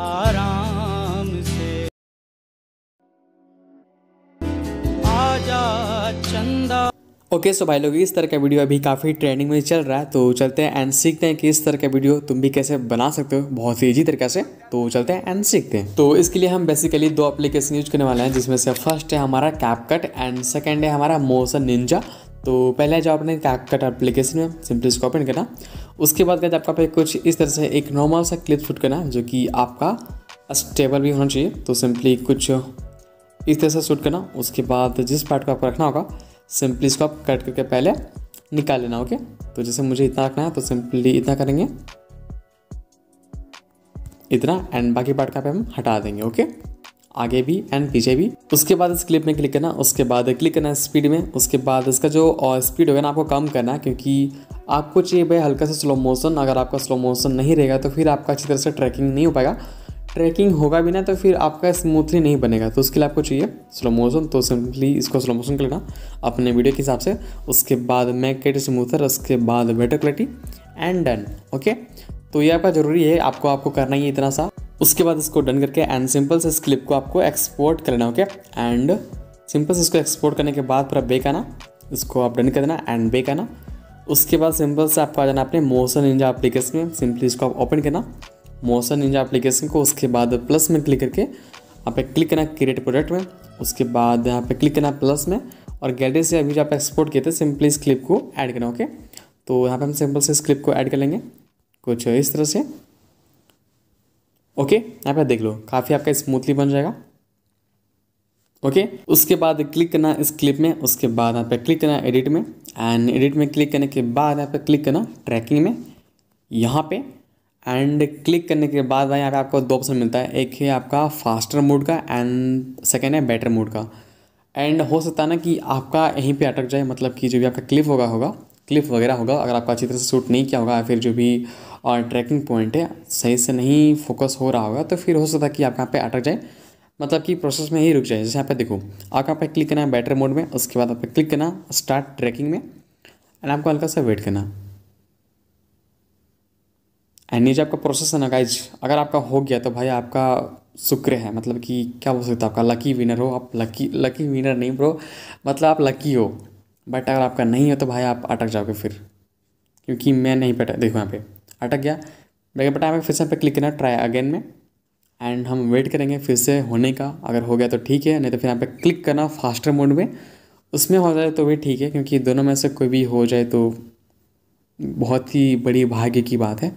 आराम से आजा चंदा ओके सो भाई लोग इस तरह का वीडियो अभी काफ़ी ट्रेंडिंग में चल रहा है तो चलते हैं एंड सीखते हैं कि इस तरह का वीडियो तुम भी कैसे बना सकते हो बहुत ही ईजी तरीके से तो चलते हैं एंड सीखते हैं तो इसके लिए हम बेसिकली दो एप्लीकेशन यूज करने वाले हैं जिसमें से फर्स्ट है हमारा कैपकट एंड सेकेंड है हमारा मोशन निंजा तो पहले जाओ अपने कैपकट एप्लीकेशन में सिंपली इसको ओपन करना उसके बाद गए आपका पे कुछ इस तरह से एक नॉर्मल सा क्लिप शूट करना है जो कि आपका स्टेबल भी होना चाहिए तो सिंपली कुछ इस तरह से शूट करना उसके बाद जिस पार्ट को आपको रखना होगा सिंपली इसको आप कट करके पहले निकाल लेना ओके तो जैसे मुझे इतना रखना है तो सिंपली इतना करेंगे इतना एंड बाकी पार्ट का पे हम हटा देंगे ओके आगे भी एंड पीछे भी उसके बाद इस क्लिप में क्लिक करना उसके बाद क्लिक करना स्पीड में उसके बाद इसका जो स्पीड होगा ना आपको कम करना है क्योंकि आपको चाहिए भाई हल्का सा स्लो मोशन अगर आपका स्लो मोशन नहीं रहेगा तो फिर आपका अच्छी तरह से ट्रैकिंग नहीं हो पाएगा ट्रैकिंग होगा भी ना तो फिर आपका स्मूथली नहीं बनेगा तो उसके लिए आपको चाहिए स्लो मोशन तो सिंपली इसको स्लो मोशन लेना अपने वीडियो के हिसाब से उसके बाद मैक एट स्मूथर उसके बाद better quality and done okay तो ये आपका ज़रूरी है आपको आपको करना ही इतना सा उसके बाद इसको डन करके एंड सिंपल से इस क्लिप को आपको एक्सपोर्ट कर लेना ओके एंड सिंपल से इसको एक्सपोर्ट करने के बाद पूरा बेक आना इसको आप डन कर देना एंड बेक आना उसके बाद सिंपल से आपको आ जाना अपने मोशन इंजा एप्लीकेशन में सिंपली इसको आप ओपन करना मोशन इंजा एप्लीकेशन को उसके बाद प्लस में क्लिक करके आप पे क्लिक करना क्रिएट प्रोडक्ट में उसके बाद यहाँ पे क्लिक करना प्लस में और गैलरी से अभी जो आप एक्सपोर्ट किए थे सिंपली इस क्लिप को ऐड करना ओके तो यहाँ पे हम सिंपल से इस क्लिप को ऐड कर लेंगे कुछ इस तरह से ओके यहाँ पे देख लो काफ़ी आपका स्मूथली बन जाएगा ओके okay? उसके बाद क्लिक करना इस क्लिप में उसके बाद यहाँ पे क्लिक करना एडिट में एंड एडिट में क्लिक करने के बाद यहाँ पे क्लिक करना ट्रैकिंग में यहाँ पे एंड क्लिक करने के बाद यहाँ पे आपको दो ऑप्शन मिलता है एक है आपका फास्टर मोड का एंड सेकेंड है बेटर मोड का एंड हो सकता है ना कि आपका यहीं पर अटक जाए मतलब कि जो भी आपका क्लिप होगा होगा क्लिप वगैरह होगा अगर आपका अच्छी तरह से शूट नहीं किया होगा या फिर जो भी और ट्रैकिंग पॉइंट है सही से नहीं फोकस हो रहा होगा तो फिर हो सकता है कि आप यहाँ पे अटक जाए मतलब कि प्रोसेस में ही रुक जाए जैसे यहाँ पे देखो आप यहाँ पे क्लिक करना है बैटरी मोड में उसके बाद आप क्लिक करना स्टार्ट ट्रैकिंग में एंड आपको हल्का सा वेट करना एंड नीचे आपका प्रोसेस है ना गाइज अगर आपका हो गया तो भाई आपका शुक्र है मतलब कि क्या बोल सकते है आपका लकी विनर हो आप लकी लकी विनर नहीं ब्रो मतलब आप लकी हो बट अगर आपका नहीं हो तो भाई आप अटक जाओगे फिर क्योंकि मैं नहीं पटा देखो यहाँ पे अटक गया ब्रेक बटन हमें फिर से हम पे क्लिक करना ट्राई अगेन में एंड हम वेट करेंगे फिर से होने का अगर हो गया तो ठीक है नहीं तो फिर यहाँ पे क्लिक करना फास्टर मोड में उसमें हो जाए तो भी ठीक है क्योंकि दोनों में से कोई भी हो जाए तो बहुत ही बड़ी भाग्य की बात है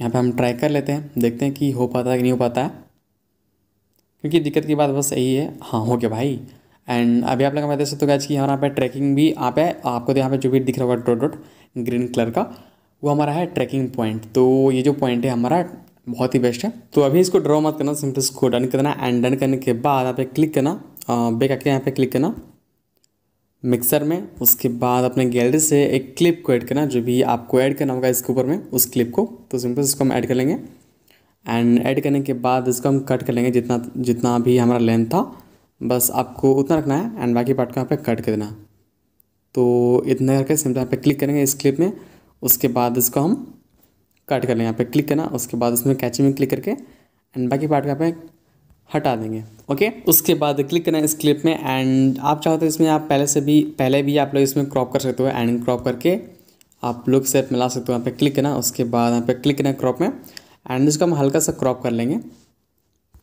यहाँ पे हम ट्राई कर लेते हैं देखते हैं कि हो पाता है कि नहीं हो पाता है क्योंकि दिक्कत की बात बस यही है हाँ हो गया भाई एंड अभी आप लोग मैं देख सकते हो कि हमारे यहाँ पर ट्रैकिंग भी आप है आपको तो यहाँ पर जो भी दिख रहा होगा डोट डोट ग्रीन कलर का वो हमारा है ट्रैकिंग पॉइंट तो ये जो पॉइंट है हमारा बहुत ही बेस्ट है तो अभी इसको ड्रॉ मत करना सिंपल इसको डन करना एंड डन करने के बाद आप क्लिक करना बेक आके यहाँ पे क्लिक करना मिक्सर में उसके बाद अपने गैलरी से एक क्लिप को ऐड करना जो भी आपको ऐड करना होगा इसके ऊपर में उस क्लिप को तो सिंपल इसको हम ऐड कर लेंगे एंड ऐड करने के बाद इसको हम कट कर लेंगे जितना जितना भी हमारा लेंथ था बस आपको उतना रखना है एंड बाकी पार्ट को यहाँ पे कट कर देना तो इतना करके सिंपल यहाँ पे क्लिक करेंगे इस क्लिप में उसके बाद इसको हम कट कर लेंगे यहाँ पे क्लिक करना उसके बाद उसमें कैची में क्लिक करके एंड बाकी पार्ट का पे हटा देंगे ओके उसके बाद क्लिक करना इस क्लिप में एंड आप चाहो तो इसमें आप पहले से भी पहले भी आप लोग इसमें क्रॉप कर सकते हो एंड क्रॉप करके आप लोग सेप मिला सकते हो यहाँ पे क्लिक करना उसके बाद यहाँ पे क्लिक करना क्रॉप में एंड इसको हम हल्का सा क्रॉप कर लेंगे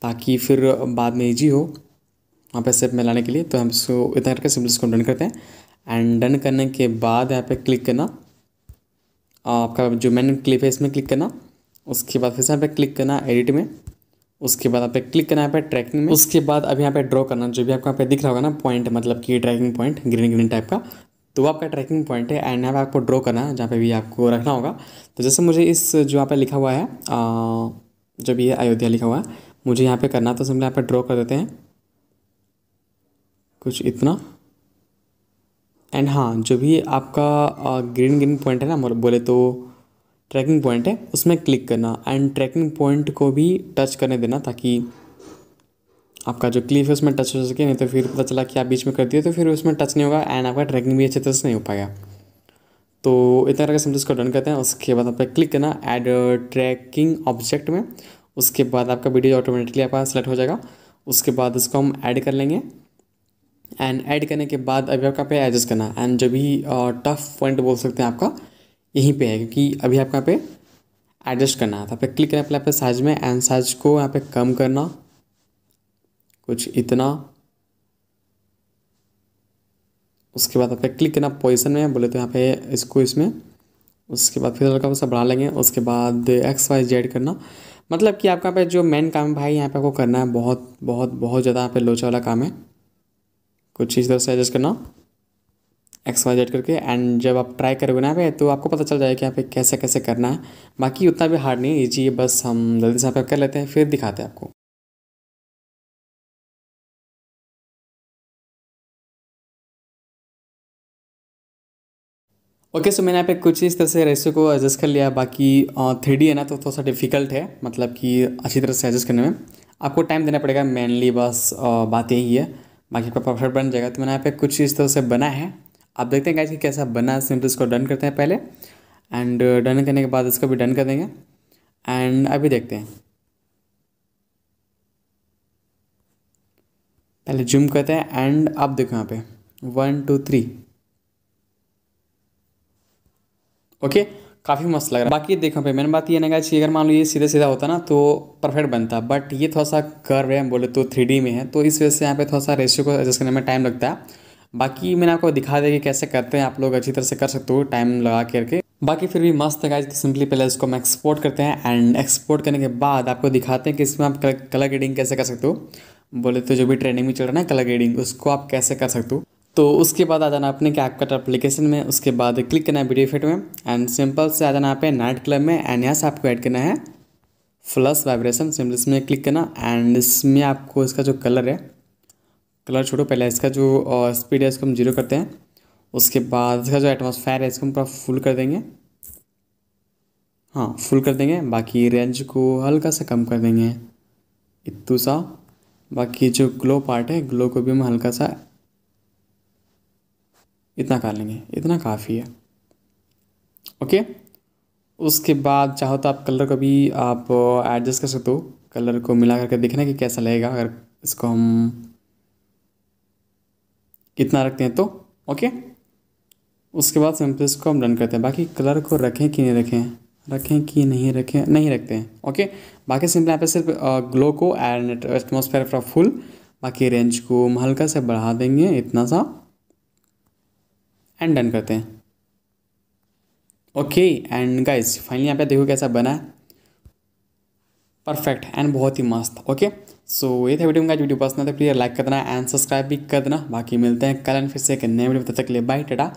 ताकि फिर बाद में ईजी हो वहाँ पे सेप मिलाने के लिए तो हम इसको इतना करके सिंपल इसको डन करते हैं एंड डन करने के बाद यहाँ पे क्लिक करना आपका जो मैन क्लिप है इसमें क्लिक करना उसके बाद फिर से यहाँ पे क्लिक करना एडिट में उसके बाद आप पे क्लिक करना है पे ट्रैकिंग में उसके बाद अब यहाँ पे ड्रॉ करना जो भी आपको यहाँ पे दिख रहा होगा ना पॉइंट मतलब कि tracking point green green type का तो आपका ट्रैकिंग पॉइंट है एंड यहाँ पे आपको ड्रॉ करना है जहाँ पे भी आपको रखना होगा तो जैसे मुझे इस जो यहाँ पे लिखा हुआ है जो भी है अयोध्या लिखा हुआ है मुझे यहाँ पे करना तो सिंपली यहाँ पे ड्रॉ कर देते हैं कुछ इतना एंड हाँ जो भी आपका ग्रीन ग्रीन पॉइंट है ना बोले तो ट्रैकिंग पॉइंट है उसमें क्लिक करना एंड ट्रैकिंग पॉइंट को भी टच करने देना ताकि आपका जो क्लिफ है उसमें टच हो सके नहीं तो फिर पता चला कि आप बीच में कर दिए तो फिर उसमें टच नहीं होगा एंड आपका ट्रैकिंग भी अच्छे तरह से नहीं हो पाएगा तो इतना करके समझ उसको डन करते हैं उसके बाद आपका क्लिक करना एड ट्रैकिंग ऑब्जेक्ट में उसके बाद आपका वीडियो ऑटोमेटिकली आपका सेलेक्ट हो जाएगा उसके बाद उसको हम ऐड कर लेंगे एंड ऐड करने के बाद अभी आपका पे एडजस्ट करना एंड जो भी टफ पॉइंट बोल सकते हैं आपका यहीं पे है क्योंकि अभी आपका पे एडजस्ट करना था तो पे क्लिक करना पहले पे साइज में एंड साइज को यहाँ पे कम करना कुछ इतना उसके बाद आप क्लिक करना पोजिशन में बोले तो यहाँ पे इसको इसमें उसके बाद फिर हल्का सा बढ़ा लेंगे उसके बाद एक्स वाई जेड करना मतलब कि आपका पे जो मेन काम है भाई यहाँ पे आपको करना है बहुत बहुत बहुत ज़्यादा यहाँ पे लोचा वाला काम है कुछ इस तरह से एडजस्ट करना एक्स वाई जेड करके एंड जब आप ट्राई करोगे ना पे तो आपको पता चल जाएगा कि यहाँ पे कैसे कैसे करना है बाकी उतना भी हार्ड नहीं है ईजी है बस हम जल्दी से यहाँ पे कर लेते हैं फिर दिखाते हैं आपको ओके okay, सो so मैंने यहाँ पे कुछ इस तरह से रेसो को एडजस्ट कर लिया बाकी थ्री डी है ना तो थोड़ा सा डिफिकल्ट है मतलब कि अच्छी तरह से एडजस्ट करने में आपको टाइम देना पड़ेगा मेनली बस बात यही है बाकी पर परफेक्ट बन जाएगा तो मैंने यहाँ पे कुछ इस तरह से बना है आप देखते हैं गाइज कि कैसा बना है सिंपल इसको डन करते हैं पहले एंड डन uh, करने के बाद इसको भी डन कर देंगे एंड अभी देखते हैं पहले जूम करते हैं एंड आप देखो यहाँ पे वन टू थ्री ओके काफ़ी मस्त लग रहा है बाकी देखो पे मैंने बात ये नहीं कि अगर मान लो ये सीधा सीधा होता ना तो परफेक्ट बनता बट ये थोड़ा सा कर्व है हैं बोले तो थ्री में है तो इस वजह से यहाँ पे थोड़ा सा रेशियो को एडजस्ट करने में टाइम लगता है बाकी मैंने आपको दिखा दिया कि कैसे करते हैं आप लोग अच्छी तरह से कर सकते हो टाइम लगा करके बाकी फिर भी मस्त है तो सिंपली पहले इसको हम एक्सपोर्ट करते हैं एंड एक्सपोर्ट करने के बाद आपको दिखाते हैं कि इसमें आप कलर ग्रेडिंग कैसे कर सकते हो बोले तो जो भी ट्रेनिंग में चल रहा है ना कलर ग्रेडिंग उसको आप कैसे कर सकते हो तो उसके बाद आ जाना आपने कैप कट एप्लीकेशन में उसके बाद क्लिक करना है वीडियो फिट में एंड सिंपल से आ जाना आप नाइट क्लब में एंड यहाँ से आपको ऐड करना है फ्लस वाइब्रेशन सिंपल इसमें क्लिक करना एंड इसमें आपको इसका जो कलर है कलर छोड़ो पहले इसका जो स्पीड है इसको हम जीरो करते हैं उसके बाद इसका जो एटमोसफेयर है इसको हम पूरा फुल कर देंगे हाँ फुल कर देंगे बाकी रेंज को हल्का सा कम कर देंगे इतू सा बाकी जो ग्लो पार्ट है ग्लो को भी हम हल्का सा इतना कर लेंगे इतना काफ़ी है ओके उसके बाद चाहो तो आप कलर को भी आप एडजस्ट कर सकते हो कलर को मिला करके देखना कि कैसा लगेगा अगर इसको हम कितना रखते हैं तो ओके उसके बाद सिंपल इसको हम डन करते हैं बाकी कलर को रखें कि नहीं रखें रखें कि नहीं रखें नहीं रखते हैं ओके बाकी सिंपल यहाँ पे सिर्फ ग्लो को एंड एटमोसफेयर का फुल बाकी रेंज को हम हल्का से बढ़ा देंगे इतना सा एंड डन करते हैं ओके एंड गाइस फाइनली यहाँ पे देखो कैसा बना है परफेक्ट एंड बहुत ही मस्त ओके सो ये था वीडियो में वीडियो पसंद है प्लीज़ तो लाइक करना एंड सब्सक्राइब भी कर देना बाकी मिलते हैं कल एंड फिर से एक नए वीडियो तब तक ले बाय टाटा